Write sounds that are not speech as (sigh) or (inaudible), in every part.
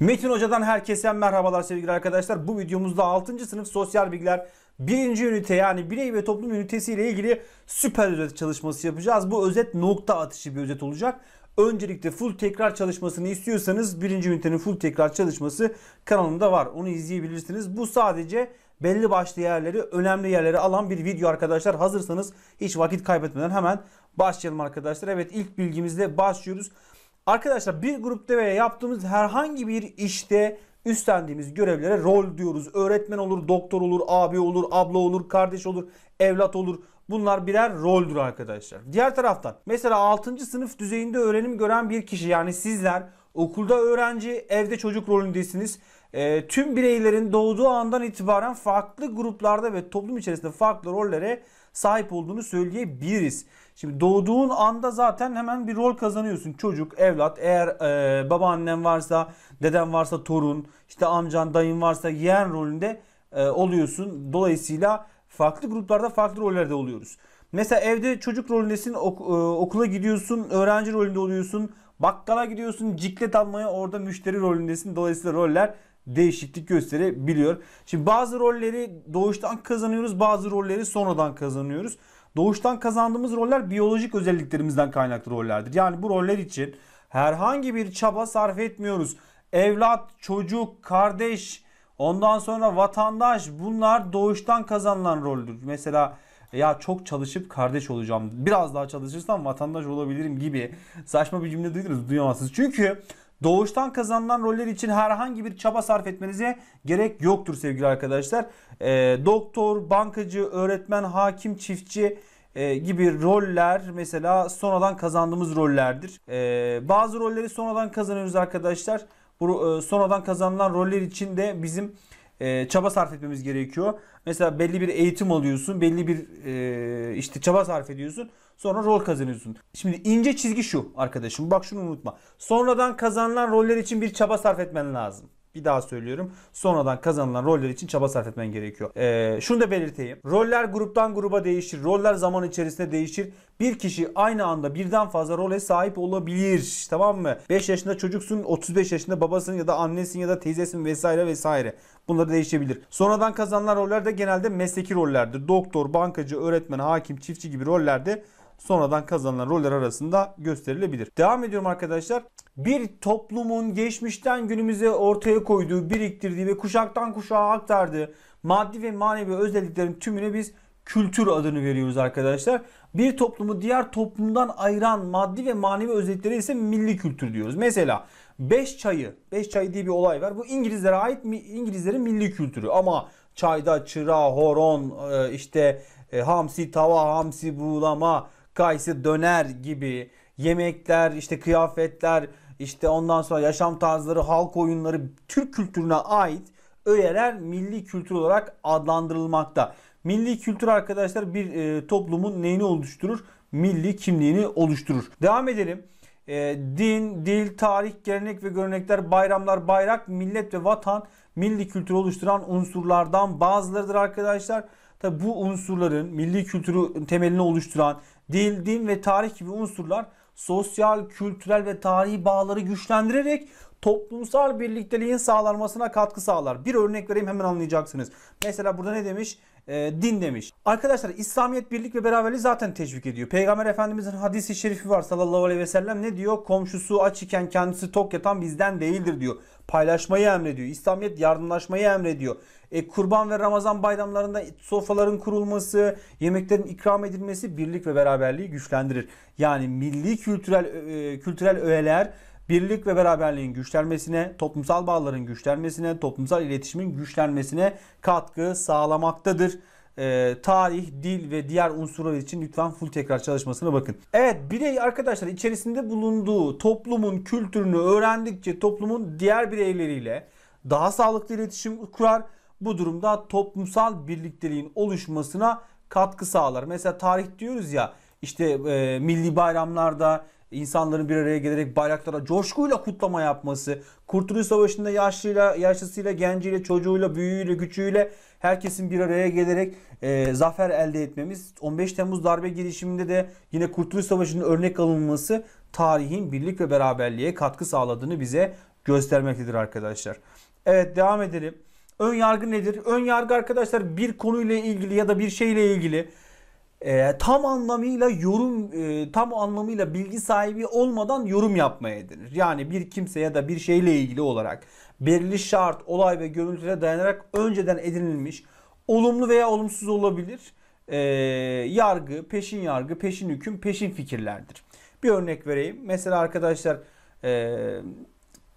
Metin Hoca'dan herkese merhabalar sevgili arkadaşlar. Bu videomuzda 6. sınıf sosyal bilgiler 1. ünite yani birey ve toplum ünitesi ile ilgili süper özet çalışması yapacağız. Bu özet nokta atışı bir özet olacak. Öncelikle full tekrar çalışmasını istiyorsanız 1. ünitenin full tekrar çalışması kanalımda var. Onu izleyebilirsiniz. Bu sadece belli başlı yerleri, önemli yerleri alan bir video arkadaşlar. Hazırsanız hiç vakit kaybetmeden hemen başlayalım arkadaşlar. Evet ilk bilgimizle başlıyoruz. Arkadaşlar bir grupta veya yaptığımız herhangi bir işte üstlendiğimiz görevlere rol diyoruz. Öğretmen olur, doktor olur, abi olur, abla olur, kardeş olur, evlat olur. Bunlar birer roldür arkadaşlar. Diğer taraftan mesela 6. sınıf düzeyinde öğrenim gören bir kişi yani sizler okulda öğrenci, evde çocuk rolündesiniz. E, tüm bireylerin doğduğu andan itibaren farklı gruplarda ve toplum içerisinde farklı rollere sahip olduğunu söyleyebiliriz. Şimdi doğduğun anda zaten hemen bir rol kazanıyorsun. Çocuk, evlat, eğer e, babaannen varsa, deden varsa torun, işte amcan, dayın varsa yeğen rolünde e, oluyorsun. Dolayısıyla farklı gruplarda farklı rollerde oluyoruz. Mesela evde çocuk rolündesin, ok, e, okula gidiyorsun, öğrenci rolünde oluyorsun. Bakkala gidiyorsun, ciklet almaya orada müşteri rolündesin. Dolayısıyla roller değişiklik gösterebiliyor. Şimdi bazı rolleri doğuştan kazanıyoruz, bazı rolleri sonradan kazanıyoruz doğuştan kazandığımız roller biyolojik özelliklerimizden kaynaklı rollerdir. Yani bu roller için herhangi bir çaba sarf etmiyoruz. Evlat, çocuk, kardeş, ondan sonra vatandaş bunlar doğuştan kazanılan roldür. Mesela ya çok çalışıp kardeş olacağım. Biraz daha çalışırsam vatandaş olabilirim gibi saçma bir cümle duydunuz duyamazsınız. Çünkü doğuştan kazanılan roller için herhangi bir çaba sarf etmenize gerek yoktur sevgili arkadaşlar. E, doktor, bankacı, öğretmen, hakim, çiftçi e, gibi roller mesela sonradan kazandığımız rollerdir. E, bazı rolleri sonradan kazanıyoruz arkadaşlar. Bu e, sonradan kazanılan roller için de bizim e, çaba sarf etmemiz gerekiyor. Mesela belli bir eğitim alıyorsun, belli bir e, işte çaba sarf ediyorsun. Sonra rol kazanıyorsun. Şimdi ince çizgi şu arkadaşım. Bak şunu unutma. Sonradan kazanılan roller için bir çaba sarf etmen lazım. Bir daha söylüyorum. Sonradan kazanılan roller için çaba sarf etmen gerekiyor. Ee, şunu da belirteyim. Roller gruptan gruba değişir. Roller zaman içerisinde değişir. Bir kişi aynı anda birden fazla role sahip olabilir. Tamam mı? 5 yaşında çocuksun, 35 yaşında babasın ya da annesin ya da teyzesin vesaire vesaire. Bunlar değişebilir. Sonradan kazanılan roller de genelde mesleki rollerdir. Doktor, bankacı, öğretmen, hakim, çiftçi gibi rollerde sonradan kazanılan roller arasında gösterilebilir. Devam ediyorum arkadaşlar. Bir toplumun geçmişten günümüze ortaya koyduğu, biriktirdiği ve kuşaktan kuşağa aktardığı maddi ve manevi özelliklerin tümüne biz kültür adını veriyoruz arkadaşlar. Bir toplumu diğer toplumdan ayıran maddi ve manevi özellikleri ise milli kültür diyoruz. Mesela 5 çayı, 5 çayı diye bir olay var. Bu İngilizlere ait İngilizlerin milli kültürü ama çayda çıra, horon, e, işte e, hamsi, tava, hamsi, buğulama, kayısı döner gibi yemekler, işte kıyafetler, işte ondan sonra yaşam tarzları, halk oyunları Türk kültürüne ait öğeler milli kültür olarak adlandırılmakta. Milli kültür arkadaşlar bir e, toplumun neyini oluşturur? Milli kimliğini oluşturur. Devam edelim. E, din, dil, tarih, gelenek ve görenekler, bayramlar, bayrak, millet ve vatan milli kültürü oluşturan unsurlardan bazılarıdır arkadaşlar. Tabi bu unsurların milli kültürü temelini oluşturan dil, din ve tarih gibi unsurlar sosyal, kültürel ve tarihi bağları güçlendirerek toplumsal birlikteliğin sağlanmasına katkı sağlar. Bir örnek vereyim hemen anlayacaksınız. Mesela burada ne demiş? E, din demiş. Arkadaşlar İslamiyet birlik ve beraberliği zaten teşvik ediyor. Peygamber Efendimizin hadisi şerifi var sallallahu aleyhi ve sellem ne diyor? Komşusu aç iken kendisi tok yatan bizden değildir diyor. Paylaşmayı emrediyor. İslamiyet yardımlaşmayı emrediyor e, kurban ve Ramazan bayramlarında sofraların kurulması, yemeklerin ikram edilmesi birlik ve beraberliği güçlendirir. Yani milli kültürel e, e, kültürel öğeler birlik ve beraberliğin güçlenmesine, toplumsal bağların güçlenmesine, toplumsal iletişimin güçlenmesine katkı sağlamaktadır. E, tarih, dil ve diğer unsurlar için lütfen full tekrar çalışmasına bakın. Evet birey arkadaşlar içerisinde bulunduğu toplumun kültürünü öğrendikçe toplumun diğer bireyleriyle daha sağlıklı iletişim kurar bu durumda toplumsal birlikteliğin oluşmasına katkı sağlar. Mesela tarih diyoruz ya işte e, milli bayramlarda insanların bir araya gelerek bayraklara coşkuyla kutlama yapması, Kurtuluş Savaşı'nda yaşlıyla, yaşlısıyla, genciyle, çocuğuyla, büyüğüyle, güçüyle herkesin bir araya gelerek e, zafer elde etmemiz, 15 Temmuz darbe girişiminde de yine Kurtuluş Savaşı'nın örnek alınması tarihin birlik ve beraberliğe katkı sağladığını bize göstermektedir arkadaşlar. Evet devam edelim. Ön yargı nedir? Ön yargı arkadaşlar bir konuyla ilgili ya da bir şeyle ilgili e, tam anlamıyla yorum e, tam anlamıyla bilgi sahibi olmadan yorum yapmaya denir. Yani bir kimse ya da bir şeyle ilgili olarak belirli şart, olay ve görüntüle dayanarak önceden edinilmiş olumlu veya olumsuz olabilir e, yargı, peşin yargı, peşin hüküm, peşin fikirlerdir. Bir örnek vereyim. Mesela arkadaşlar eee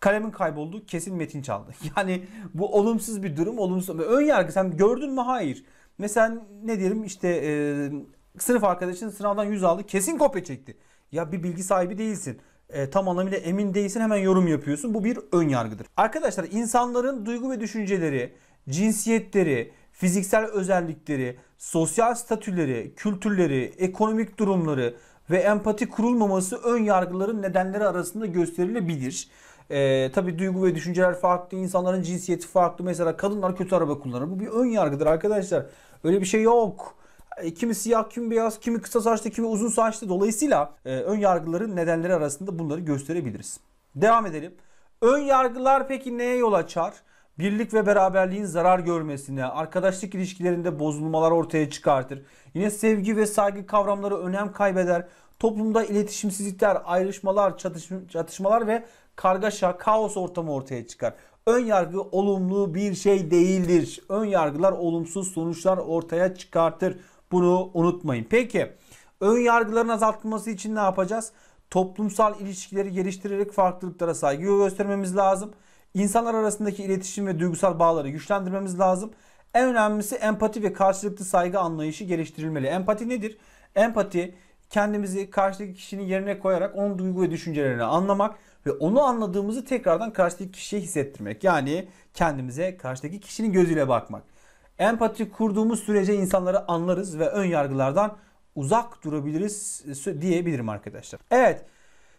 Kalemin kayboldu kesin metin çaldı. (laughs) Yani bu olumsuz bir durum. Olumsuz. Ön yargı sen gördün mü? Hayır. Mesela ne diyelim işte e, sınıf arkadaşın sınavdan 100 aldı kesin kopya çekti. Ya bir bilgi sahibi değilsin. E, tam anlamıyla emin değilsin hemen yorum yapıyorsun. Bu bir ön yargıdır. Arkadaşlar insanların duygu ve düşünceleri, cinsiyetleri, fiziksel özellikleri, sosyal statüleri, kültürleri, ekonomik durumları ve empati kurulmaması ön yargıların nedenleri arasında gösterilebilir. E, tabii duygu ve düşünceler farklı, insanların cinsiyeti farklı. Mesela kadınlar kötü araba kullanır. Bu bir ön yargıdır arkadaşlar. Öyle bir şey yok. E, kimi siyah, kimi beyaz, kimi kısa saçlı, kimi uzun saçlı. Dolayısıyla e, ön yargıların nedenleri arasında bunları gösterebiliriz. Devam edelim. Ön yargılar peki neye yol açar? birlik ve beraberliğin zarar görmesine, arkadaşlık ilişkilerinde bozulmalar ortaya çıkartır. Yine sevgi ve saygı kavramları önem kaybeder. Toplumda iletişimsizlikler, ayrışmalar, çatışmalar ve kargaşa, kaos ortamı ortaya çıkar. Ön yargı olumlu bir şey değildir. Ön yargılar olumsuz sonuçlar ortaya çıkartır. Bunu unutmayın. Peki ön yargıların azaltılması için ne yapacağız? Toplumsal ilişkileri geliştirerek farklılıklara saygı göstermemiz lazım. İnsanlar arasındaki iletişim ve duygusal bağları güçlendirmemiz lazım. En önemlisi empati ve karşılıklı saygı anlayışı geliştirilmeli. Empati nedir? Empati kendimizi karşıdaki kişinin yerine koyarak onun duygu ve düşüncelerini anlamak ve onu anladığımızı tekrardan karşıdaki kişiye hissettirmek. Yani kendimize karşıdaki kişinin gözüyle bakmak. Empati kurduğumuz sürece insanları anlarız ve ön yargılardan uzak durabiliriz diyebilirim arkadaşlar. Evet.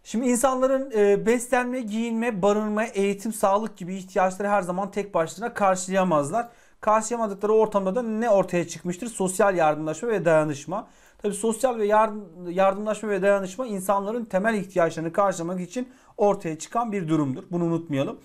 Şimdi insanların e, beslenme, giyinme, barınma, eğitim, sağlık gibi ihtiyaçları her zaman tek başlarına karşılayamazlar. Karşılayamadıkları ortamda da ne ortaya çıkmıştır? Sosyal yardımlaşma ve dayanışma. Tabii sosyal ve yardımlaşma ve dayanışma insanların temel ihtiyaçlarını karşılamak için ortaya çıkan bir durumdur. Bunu unutmayalım.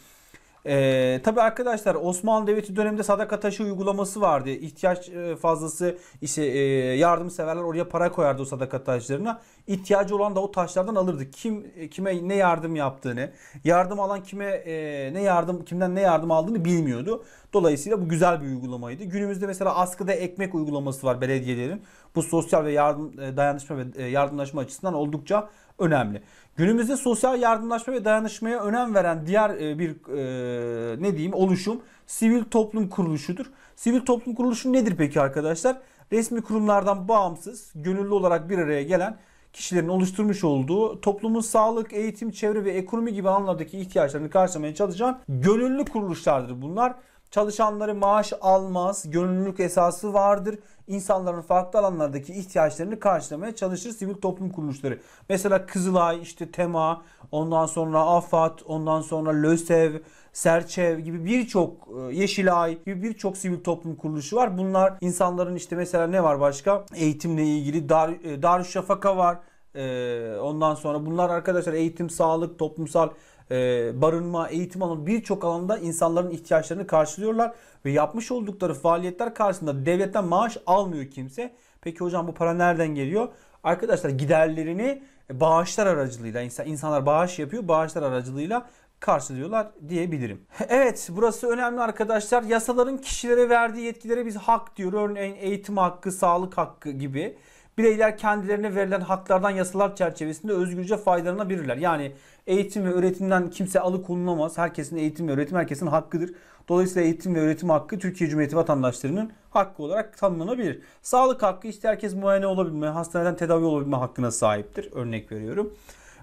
E, tabii arkadaşlar Osmanlı Devleti döneminde sadaka taşı uygulaması vardı. İhtiyaç e, fazlası işte e, yardımseverler oraya para koyardı o sadaka taşlarına. İhtiyacı olan da o taşlardan alırdı. Kim e, kime ne yardım yaptığını, yardım alan kime e, ne yardım kimden ne yardım aldığını bilmiyordu. Dolayısıyla bu güzel bir uygulamaydı. Günümüzde mesela askıda ekmek uygulaması var belediyelerin. Bu sosyal ve yardım e, dayanışma ve e, yardımlaşma açısından oldukça önemli. Günümüzde sosyal yardımlaşma ve dayanışmaya önem veren diğer e, bir e, ne diyeyim oluşum sivil toplum kuruluşudur. Sivil toplum kuruluşu nedir peki arkadaşlar? Resmi kurumlardan bağımsız, gönüllü olarak bir araya gelen kişilerin oluşturmuş olduğu toplumun sağlık, eğitim, çevre ve ekonomi gibi alanlardaki ihtiyaçlarını karşılamaya çalışan gönüllü kuruluşlardır bunlar. Çalışanları maaş almaz, gönüllülük esası vardır. İnsanların farklı alanlardaki ihtiyaçlarını karşılamaya çalışır sivil toplum kuruluşları. Mesela Kızılay, işte TEMA, ondan sonra afat, ondan sonra LÖSEV, Serçev gibi birçok e, Yeşilay gibi birçok sivil toplum kuruluşu var. Bunlar insanların işte mesela ne var başka? Eğitimle ilgili Dar, e, Darüşşafaka var. E, ondan sonra bunlar arkadaşlar eğitim, sağlık, toplumsal e, barınma, eğitim alanı birçok alanda insanların ihtiyaçlarını karşılıyorlar. Ve yapmış oldukları faaliyetler karşısında devletten maaş almıyor kimse. Peki hocam bu para nereden geliyor? Arkadaşlar giderlerini e, bağışlar aracılığıyla insan, insanlar bağış yapıyor. Bağışlar aracılığıyla karşılıyorlar diyebilirim. (laughs) Evet burası önemli arkadaşlar. Yasaların kişilere verdiği yetkilere biz hak diyor. Örneğin eğitim hakkı, sağlık hakkı gibi. Bireyler kendilerine verilen haklardan yasalar çerçevesinde özgürce faydalanabilirler. Yani eğitim ve öğretimden kimse alıkonulamaz. Herkesin eğitim ve öğretim herkesin hakkıdır. Dolayısıyla eğitim ve öğretim hakkı Türkiye Cumhuriyeti vatandaşlarının hakkı olarak tanımlanabilir. Sağlık hakkı işte herkes muayene olabilme, hastaneden tedavi olabilme hakkına sahiptir. Örnek veriyorum.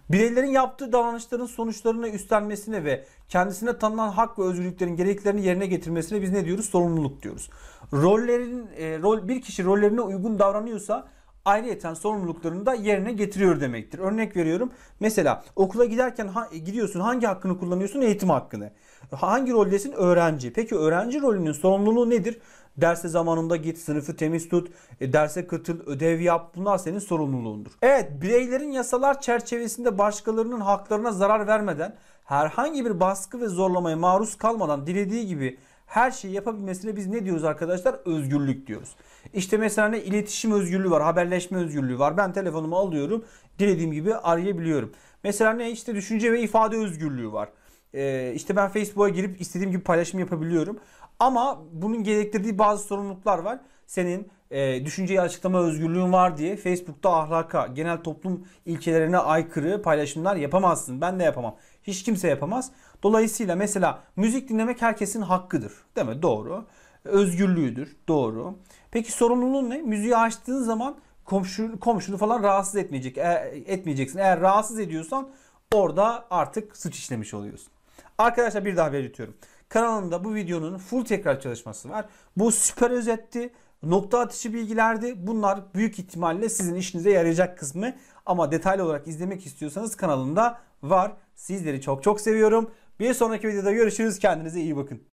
Bireylerin yaptığı davranışların sonuçlarını üstlenmesine ve kendisine tanınan hak ve özgürlüklerin gereklerini yerine getirmesine biz ne diyoruz? Sorumluluk diyoruz. Rollerin e, rol bir kişi rollerine uygun davranıyorsa ayrıyeten sorumluluklarını da yerine getiriyor demektir. Örnek veriyorum. Mesela okula giderken ha, gidiyorsun hangi hakkını kullanıyorsun? Eğitim hakkını. Hangi roldesin? Öğrenci. Peki öğrenci rolünün sorumluluğu nedir? Derse zamanında git, sınıfı temiz tut, e, derse katıl, ödev yap. Bunlar senin sorumluluğundur. Evet, bireylerin yasalar çerçevesinde başkalarının haklarına zarar vermeden, herhangi bir baskı ve zorlamaya maruz kalmadan dilediği gibi her şeyi yapabilmesine biz ne diyoruz arkadaşlar? Özgürlük diyoruz. İşte mesela ne iletişim özgürlüğü var, haberleşme özgürlüğü var. Ben telefonumu alıyorum, dilediğim gibi arayabiliyorum. Mesela ne işte düşünce ve ifade özgürlüğü var. Ee, işte ben Facebook'a girip istediğim gibi paylaşım yapabiliyorum. Ama bunun gerektirdiği bazı sorumluluklar var. Senin e, düşünceyi açıklama özgürlüğün var diye Facebook'ta ahlaka, genel toplum ilkelerine aykırı paylaşımlar yapamazsın. Ben de yapamam. Hiç kimse yapamaz. Dolayısıyla mesela müzik dinlemek herkesin hakkıdır. Değil mi? Doğru. Özgürlüğüdür. Doğru. Peki sorumluluğun ne? Müziği açtığın zaman komşu, komşunu falan rahatsız etmeyecek, e, etmeyeceksin. Eğer rahatsız ediyorsan orada artık suç işlemiş oluyorsun. Arkadaşlar bir daha belirtiyorum. Kanalımda bu videonun full tekrar çalışması var. Bu süper özetti Nokta atışı bilgilerdi. Bunlar büyük ihtimalle sizin işinize yarayacak kısmı. Ama detaylı olarak izlemek istiyorsanız kanalımda var. Sizleri çok çok seviyorum. Bir sonraki videoda görüşürüz. Kendinize iyi bakın.